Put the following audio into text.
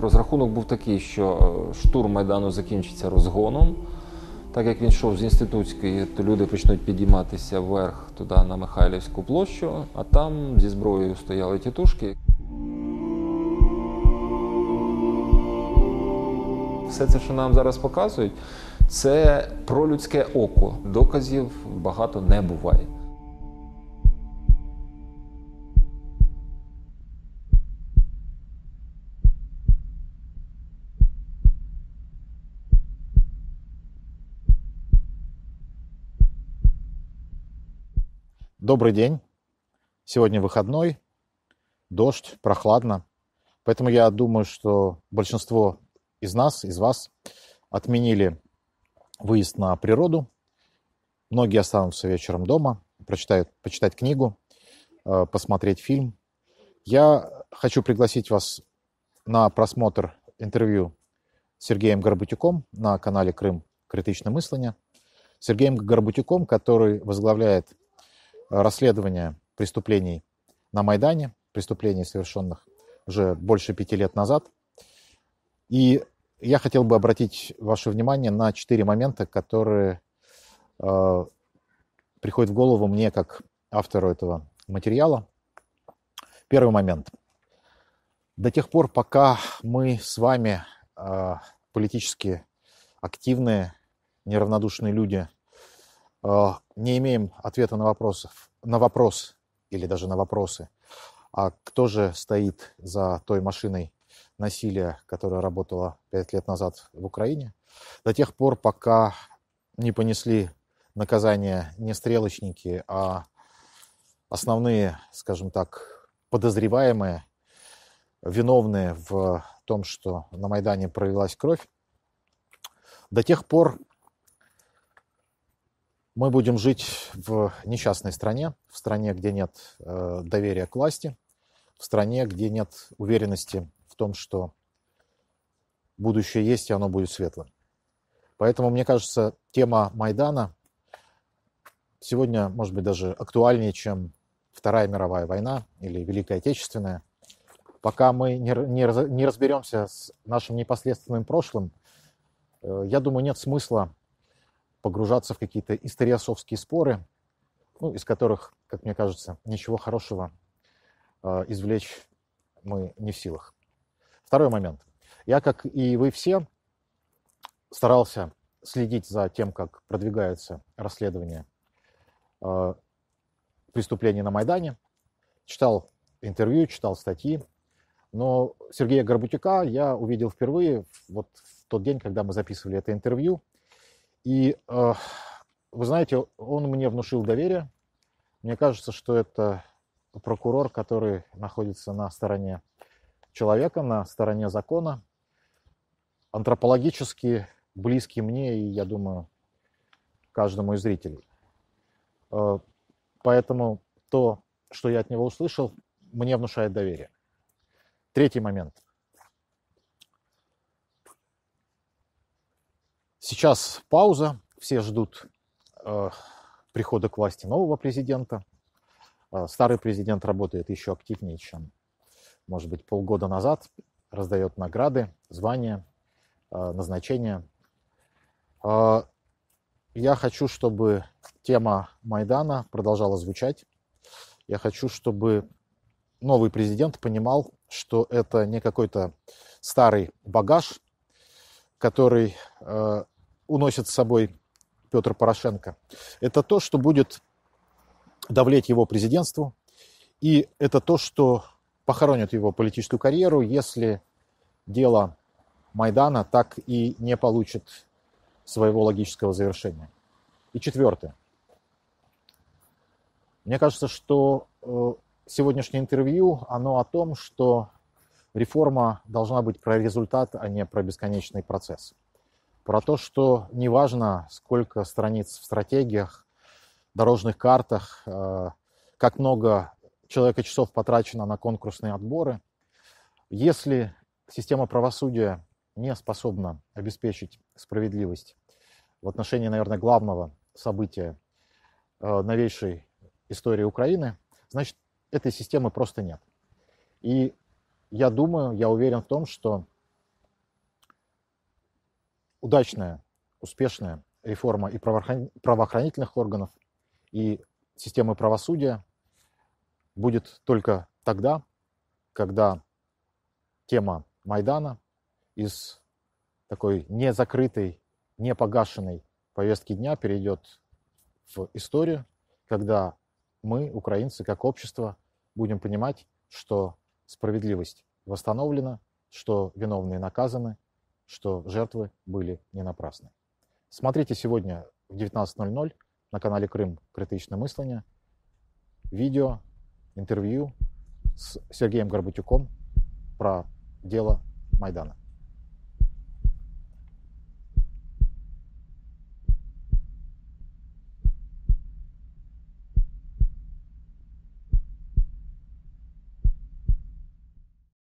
Розрахунок був такий, що е, штурм Майдану закінчиться розгоном. Так як він йшов з інститутської, то люди почнуть підійматися вверх туди на Михайлівську площу, а там зі зброєю стояли тітушки. Все це, що нам зараз показують, це про людське око. Доказів багато не буває. Добрый день. Сегодня выходной, дождь, прохладно. Поэтому я думаю, что большинство из нас, из вас отменили выезд на природу. Многие останутся вечером дома, прочитают, почитать книгу, э, посмотреть фильм. Я хочу пригласить вас на просмотр интервью с Сергеем Горбутюком на канале «Крым. Критичное мысление». Сергеем Горбутюком, который возглавляет расследование преступлений на Майдане, преступлений, совершенных уже больше пяти лет назад. И я хотел бы обратить ваше внимание на четыре момента, которые э, приходят в голову мне как автору этого материала. Первый момент. До тех пор, пока мы с вами, э, политически активные, неравнодушные люди, Э, не имеем ответа на вопрос, на вопрос или даже на вопросы, а кто же стоит за той машиной насилия, которая работала пять лет назад в Украине, до тех пор, пока не понесли наказание не стрелочники, а основные, скажем так, подозреваемые, виновные в том, что на Майдане пролилась кровь, до тех пор мы будем жить в несчастной стране, в стране, где нет э, доверия к власти, в стране, где нет уверенности в том, что будущее есть и оно будет светлым. Поэтому, мне кажется, тема Майдана сегодня, может быть, даже актуальнее, чем Вторая мировая война или Великая Отечественная. Пока мы не, не, не разберемся с нашим непосредственным прошлым, э, я думаю, нет смысла погружаться в какие-то историосовские споры, ну, из которых, как мне кажется, ничего хорошего э, извлечь мы не в силах. Второй момент. Я, как и вы все, старался следить за тем, как продвигается расследование э, преступлений на Майдане, читал интервью, читал статьи, но Сергея Горбутюка я увидел впервые вот в тот день, когда мы записывали это интервью – и э, вы знаете, он мне внушил доверие. Мне кажется, что это прокурор, который находится на стороне человека, на стороне закона, антропологически близкий мне и, я думаю, каждому из зрителей. Э, поэтому то, что я от него услышал, мне внушает доверие. Третий момент – Сейчас пауза, все ждут э, прихода к власти нового президента. Э, старый президент работает еще активнее, чем, может быть, полгода назад. Раздает награды, звания, э, назначения. Э, я хочу, чтобы тема Майдана продолжала звучать. Я хочу, чтобы новый президент понимал, что это не какой-то старый багаж, который э, уносит с собой Петр Порошенко, это то, что будет давлеть его президентству, и это то, что похоронит его политическую карьеру, если дело Майдана так и не получит своего логического завершения. И четвертое. Мне кажется, что э, сегодняшнее интервью, оно о том, что реформа должна быть про результат, а не про бесконечный процесс про то, что неважно, сколько страниц в стратегиях, дорожных картах, э, как много человека часов потрачено на конкурсные отборы. Если система правосудия не способна обеспечить справедливость в отношении, наверное, главного события э, новейшей истории Украины, значит, этой системы просто нет. И я думаю, я уверен в том, что удачная, успешная реформа и правоохранительных органов, и системы правосудия будет только тогда, когда тема Майдана из такой незакрытой, погашенной повестки дня перейдет в историю, когда мы, украинцы, как общество, будем понимать, что справедливость восстановлена, что виновные наказаны – что жертвы были не напрасны. Смотрите сегодня в 19.00 на канале Крым Критичное мислення видео, интервью с Сергеем Горбатюком про дело Майдана.